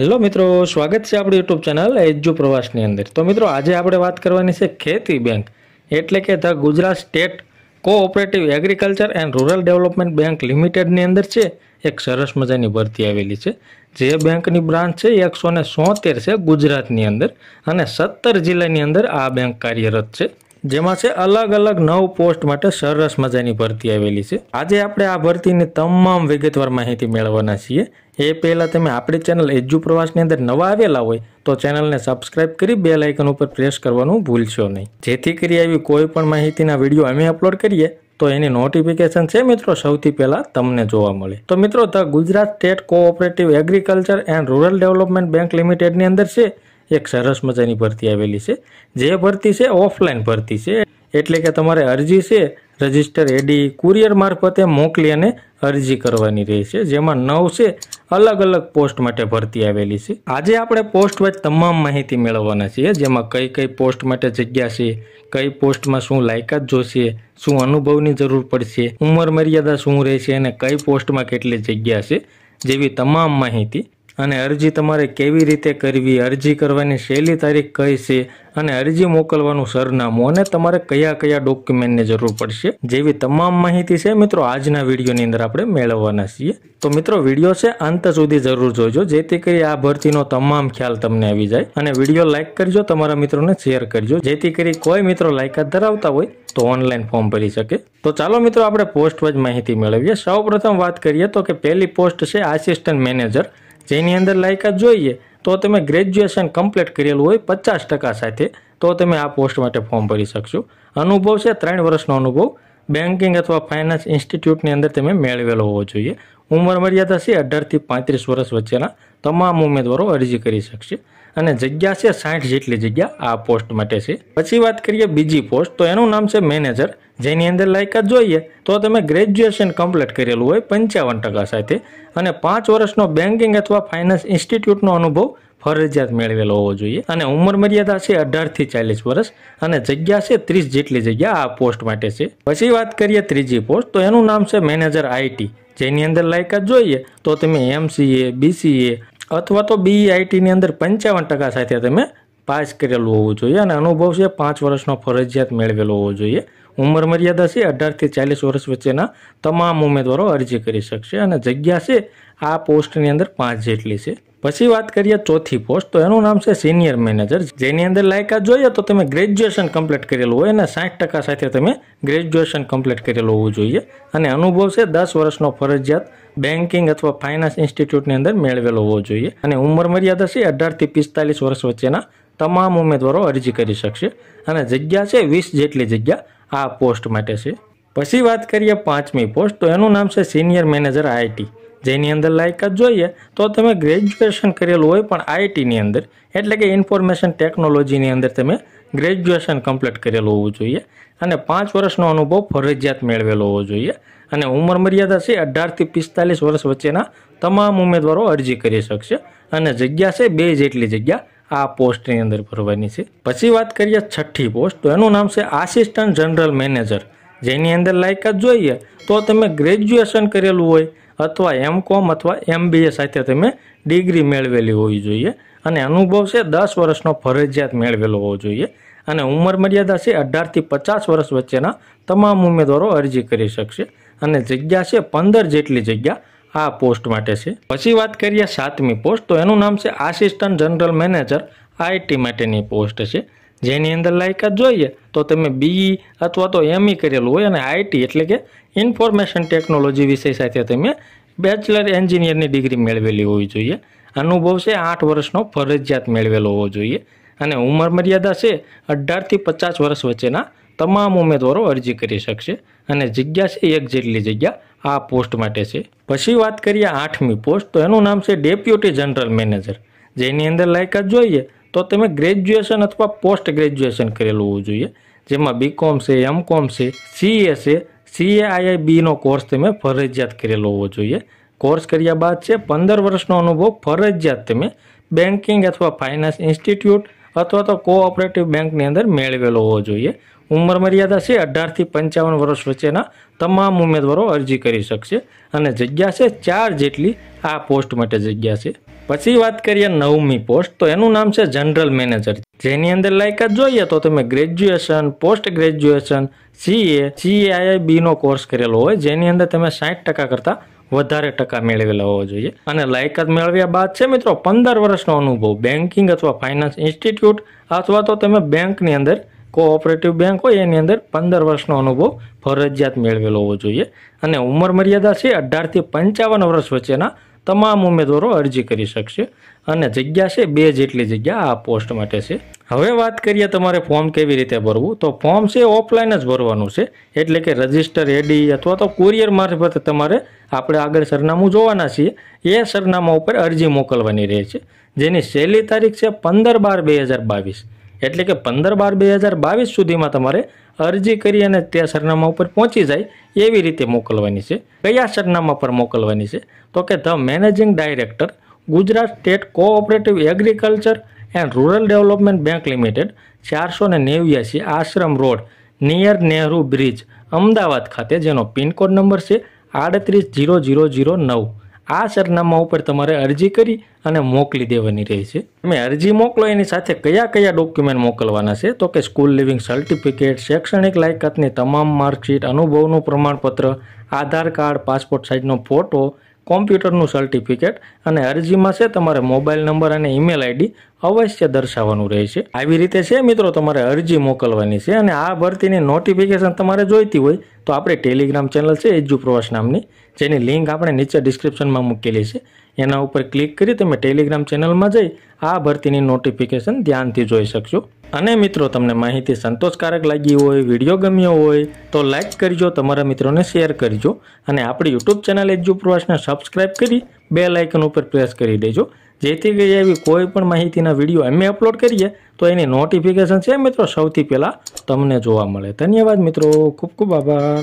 hello મિત્રો સ્વાગત છે આપણી યુટ્યુબ ચેનલ એજ્યુ પ્રવાસની અંદર તો મિત્રો આજે આપણે વાત કરવાની છે ખેતી બેંક એટલે કે the Gujarat state cooperative agriculture and rural development bank લિમિટેડની અંદર છે એક સરસ મજાની ભરતી આવેલી છે જે બેંકની બ્રાન્ચ છે એકસો ને છે ગુજરાતની અંદર અને સત્તર જિલ્લાની અંદર આ બેંક કાર્યરત છે જેમાં છે અલગ અલગ નવ પોસ્ટ માટે સરસ મજાની ભરતી આવેલી છે આજે આપણે આ ભરતીની તમામ વિગતવાર માહિતી મેળવવાના છીએ એ પહેલાં તમે આપણી ચેનલ એજ્યુ પ્રવાસની અંદર નવા આવેલા હોય તો ચેનલને સબસ્ક્રાઇબ કરી બે લાઇકન ઉપર પ્રેસ કરવાનું ભૂલશો નહીં જેથી કરી આવી કોઈ પણ માહિતીના વિડીયો અમે અપલોડ કરીએ તો એની નોટિફિકેશન છે મિત્રો સૌથી પહેલાં તમને જોવા મળે તો મિત્રો the Gujarat state cooperative agriculture and rural development bank લિમિટેડની અંદર છે એક સરસ મજાની ભરતી આવેલી છે જે ભરતી છે ઓફલાઈન ભરતી છે એટલે કે તમારે અરજી છે રજિસ્ટર એડી કુરિયર મારફતે મોકલી અને અરજી કરવાની રહે છે જેમાં નવ છે અલગ અલગ પોસ્ટ માટે ભરતી આવેલી છે આજે આપણે પોસ્ટ વાઇઝ તમામ માહિતી મેળવવાના છીએ જેમાં કઈ કઈ પોસ્ટ માટે જગ્યા છે કઈ પોસ્ટમાં શું લાયકાત જોશે શું અનુભવની જરૂર પડશે ઉંમર મર્યાદા શું રહેશે અને કઈ પોસ્ટમાં કેટલી જગ્યા છે જેવી તમામ માહિતી અને અરજી તમારે કેવી રીતે કરવી અરજી કરવાની છેલ્લી તારીખ કઈ છે અને અરજી મોકલવાનું સરનામું અને તમારે કયા કયા ડોક્યુમેન્ટની જરૂર પડશે જેવી તમામ માહિતી છે મિત્રો આજના વિડીયોની અંદર આપણે મેળવવાના છીએ તો મિત્રો વિડીયો છે અંત સુધી જરૂર જોજો જેથી કરી આ ભરતીનો તમામ ખ્યાલ તમને આવી જાય અને વિડીયો લાઇક કરજો તમારા મિત્રોને શેર કરજો જેથી કરી કોઈ મિત્રો લાયકાત ધરાવતા હોય તો ઓનલાઈન ફોર્મ ભરી શકે તો ચાલો મિત્રો આપણે પોસ્ટ વાઇઝ માહિતી મેળવીએ સૌ વાત કરીએ તો કે પહેલી પોસ્ટ છે આસિસ્ટન્ટ મેનેજર જેની અંદર લાયકાત જોઈએ તો તમે ગ્રેજ્યુએશન કમ્પ્લીટ કરેલું હોય પચાસ ટકા સાથે તો તમે આ પોસ્ટ માટે ફોર્મ ભરી શકશો અનુભવ છે ત્રણ વર્ષનો અનુભવ બેન્કિંગ અથવા ફાઇનાન્સ ઇન્સ્ટિટ્યૂટની અંદર તમે મેળવેલો હોવો જોઈએ ઉંમર મર્યાદા છે અઢારથી પાંત્રીસ વર્ષ વચ્ચેના તમામ ઉમેદવારો અરજી કરી શકશે અને જગ્યા છે સાઠ જેટલી જગ્યા આ પોસ્ટ માટે છે પછી વાત કરીએ બીજી પોસ્ટ તો એનું નામ છે મેનેજર જેની અંદર લાયકાત જોઈએ તો તમે ગ્રેજ્યુએશન કમ્પ્લીટ કરેલું હોય પંચાવન ટકા સાથે અને પાંચ વર્ષનો બેન્કિંગ અથવા ફાઇનાન્સ ઇન્સ્ટિટ્યૂટનો અનુભવ ફરજિયાત મેળવેલો હોવો જોઈએ અને ઉંમર મર્યાદા છે અઢારથી ચાલીસ વર્ષ અને જગ્યા છે ત્રીસ જેટલી જગ્યા આ પોસ્ટ માટે છે પછી વાત કરીએ ત્રીજી પોસ્ટ તો એનું નામ છે મેનેજર આઈટી જેની અંદર લાયકાત જોઈએ તો તમે એમસીએ બીસીએ અથવા તો બીઆઈટીની અંદર પંચાવન ટકા સાથે તમે પાસ કરેલું હોવું જોઈએ અને અનુભવ છે પાંચ વર્ષનો ફરજિયાત મેળવેલો હોવો જોઈએ ઉંમર મર્યાદા છે અઢારથી ચાલીસ વર્ષ વચ્ચેના તમામ ઉમેદવારો અરજી કરી શકશે અને જગ્યા છે આ પોસ્ટની અંદર પાંચ જેટલી છે પછી વાત કરીએ ચોથી પોસ્ટ તો એનું નામ છે સિનિયર મેનેજર જેની અંદર લાયકાત જોઈએ તો તમે ગ્રેજ્યુએશન કમ્પ્લીટ કરેલું હોય અને સાઠ ટકા સાથે તમે ગ્રેજ્યુએશન કમ્પ્લીટ કરેલું હોવું જોઈએ અને અનુભવ છે દસ વર્ષનો ફરજિયાત બેન્કિંગ અથવા ફાઇનાન્સ ઇન્સ્ટિટ્યૂટની અંદર મેળવેલો હોવો જોઈએ અને ઉંમર મર્યાદા છે અઢારથી પિસ્તાલીસ વર્ષ વચ્ચેના તમામ ઉમેદવારો અરજી કરી શકશે અને જગ્યા છે વીસ જેટલી જગ્યા આ પોસ્ટ માટે છે પછી વાત કરીએ પાંચમી પોસ્ટ તો એનું નામ છે સિનિયર મેનેજર આઈટી જેની અંદર લાયકાત જોઈએ તો તમે ગ્રેજ્યુએશન કરેલું હોય પણ આઈટીની અંદર એટલે કે ઇન્ફોર્મેશન ટેકનોલોજીની અંદર તમે ગ્રેજ્યુએશન કમ્પ્લીટ કરેલું હોવું જોઈએ અને પાંચ વર્ષનો અનુભવ ફરજિયાત મેળવેલો હોવો જોઈએ અને ઉંમર મર્યાદા છે અઢારથી પિસ્તાલીસ વર્ષ વચ્ચેના તમામ ઉમેદવારો અરજી કરી શકશે અને જગ્યા છે બે જેટલી જગ્યા આ પોસ્ટની અંદર ભરવાની છે પછી વાત કરીએ છઠ્ઠી પોસ્ટ તો એનું નામ છે આસિસ્ટન્ટ જનરલ મેનેજર જેની અંદર લાયકાત જોઈએ તો તમે ગ્રેજ્યુએશન કરેલું હોય અથવા એમ કોમ અથવા એમબીએ સાથે તમે ડિગ્રી મેળવેલી હોવી જોઈએ અને અનુભવ છે દસ વર્ષનો ફરજિયાત મેળવેલો હોવો જોઈએ અને ઉંમર મર્યાદા છે અઢારથી પચાસ વર્ષ વચ્ચેના તમામ ઉમેદવારો અરજી કરી શકશે અને જગ્યા છે પંદર જેટલી જગ્યા આ પોસ્ટ માટે છે પછી વાત કરીએ સાતમી પોસ્ટ તો એનું નામ છે આસિસ્ટન્ટ જનરલ મેનેજર આઈટી માટેની પોસ્ટ છે જેની અંદર લાયકાત જોઈએ તો તમે બીઈ અથવા તો એમઈ કરેલું હોય અને આઈટી એટલે કે ઇન્ફોર્મેશન ટેકનોલોજી વિષય સાથે તમે બેચલર એન્જિનિયરની ડિગ્રી મેળવેલી હોવી જોઈએ અનુભવ છે આઠ વર્ષનો ફરજિયાત મેળવેલો હોવો જોઈએ અને ઉંમર મર્યાદા છે અઢારથી પચાસ વર્ષ વચ્ચેના તમામ ઉમેદવારો અરજી કરી શકશે અને જગ્યા છે એક જેટલી જગ્યા આ પોસ્ટ માટે છે પછી વાત કરીએ આઠમી પોસ્ટ તો એનું નામ છે ડેપ્યુટી જનરલ મેનેજર જેની અંદર લાયકાત જોઈએ તો તમે ગ્રેજ્યુએશન અથવા પોસ્ટ ગ્રેજ્યુએશન કરેલું હોવું જોઈએ જેમાં બીકોમ છે એમકોમ છે સીએ છે સીએઆઈઆઈબીનો કોર્સ તમે ફરજિયાત કરેલો હોવો જોઈએ કોર્સ કર્યા બાદ છે પંદર વર્ષનો અનુભવ ફરજિયાત તમે બેન્કિંગ અથવા ફાઇનાન્સ ઇન્સ્ટિટ્યૂટ અથવા તો કોઓપરેટિવ બેંકની અંદર મેળવેલો હોવો જોઈએ ઉંમર મર્યાદા છે અઢારથી પંચાવન વર્ષ વચ્ચેના તમામ ઉમેદવારો અરજી કરી શકશે અને જગ્યા છે ચાર જેટલી આ પોસ્ટ માટે જગ્યા છે પછી વાત કરીએ નવમી પોસ્ટ તો એનું નામ છે જનરલ મેનેજર જેની અંદર લાયકાત જોઈએ તો તમે ગ્રેજ્યુએશન પોસ્ટ ગ્રેજ્યુએશન સીએ સીએઆઈબીનો કોર્સ કરેલો હોય જેની અંદર તમે સાઠ ટકા કરતાં વધારે ટકા મેળવેલા હોવા જોઈએ અને લાયકાત મેળવ્યા બાદ છે મિત્રો પંદર વર્ષનો અનુભવ બેન્કિંગ અથવા ફાઇનાન્સ ઇન્સ્ટિટ્યૂટ અથવા તો તમે બેંકની અંદર કોઓપરેટિવ બેંક હોય એની અંદર પંદર વર્ષનો અનુભવ ફરજિયાત મેળવેલો હોવો જોઈએ અને ઉંમર મર્યાદા છે અઢારથી પંચાવન વર્ષ વચ્ચેના તમામ ઉમેદવારો અરજી કરી શકશે અને જગ્યા છે બે જેટલી જગ્યા આ પોસ્ટ માટે છે હવે વાત કરીએ તમારે ફોર્મ કેવી રીતે ભરવું તો ફોર્મ છે ઓફલાઈન જ ભરવાનું છે એટલે કે રજિસ્ટર એડી અથવા તો કુરિયર મારફતે તમારે આપણે આગળ સરનામું જોવાના છીએ એ સરનામા ઉપર અરજી મોકલવાની રહે છે જેની છેલ્લી તારીખ છે પંદર બાર બે હજાર બાવીસ એટલે કે પંદર બાર બે હજાર બાવીસ સુધીમાં તમારે અરજી કરી અને તે સરનામા ઉપર પહોંચી જાય એવી રીતે મોકલવાની છે કયા સરનામા પર મોકલવાની છે તો કે the managing director Gujarat state cooperative agriculture and rural development bank limited ચારસો ને નેવ્યાસી Ashram road near Nehru bridge Ahmedabad ખાતે જેનો પિનકોડ નંબર છે આડત્રીસ જીરો જીરો જીરો નવ આ સરનામા ઉપર તમારે અરજી કરી અને મોકલી દેવાની રહે છે તમે અરજી મોકલો એની સાથે કયા કયા ડોક્યુમેન્ટ મોકલવાના છે તો કે સ્કૂલ લિવિંગ સર્ટિફિકેટ શૈક્ષણિક લાયકાતની તમામ માર્કશીટ અનુભવનું પ્રમાણપત્ર આધાર કાર્ડ પાસપોર્ટ સાઇઝનો ફોટો કોમ્પ્યુટરનું સર્ટિફિકેટ અને અરજીમાં છે તમારે મોબાઈલ નંબર અને ઈમેલ આઈડી અવશ્ય દર્શાવવાનું રહેશે આવી રીતે છે મિત્રો તમારે અરજી મોકલવાની છે અને આ ભરતીની નોટિફિકેશન તમારે જોઈતી હોય તો આપણે ટેલિગ્રામ ચેનલ છે એજ્યુ પ્રવાસ નામની જેની લિંક આપણે નીચે ડિસ્ક્રિપ્શનમાં મૂકેલી છે એના ઉપર ક્લિક કરી તમે ટેલિગ્રામ ચેનલમાં જઈ આ ભરતીની નોટિફિકેશન ધ્યાનથી જોઈ શકશો અને મિત્રો તમને માહિતી સંતોષકારક લાગી હોય વિડીયો ગમ્યો હોય તો લાઇક કરજો તમારા મિત્રોને શેર કરજો અને આપણી યુટ્યુબ ચેનલ એજ્યુ પ્રવાસને સબસ્ક્રાઇબ કરી બે લાઇકન ઉપર પ્રેસ કરી દેજો જેથી કરી એવી કોઈ પણ માહિતીના વિડીયો અમે અપલોડ કરીએ તો એની નોટિફિકેશન છે મિત્રો સૌથી પહેલાં તમને જોવા મળે ધન્યવાદ મિત્રો ખૂબ ખૂબ આભાર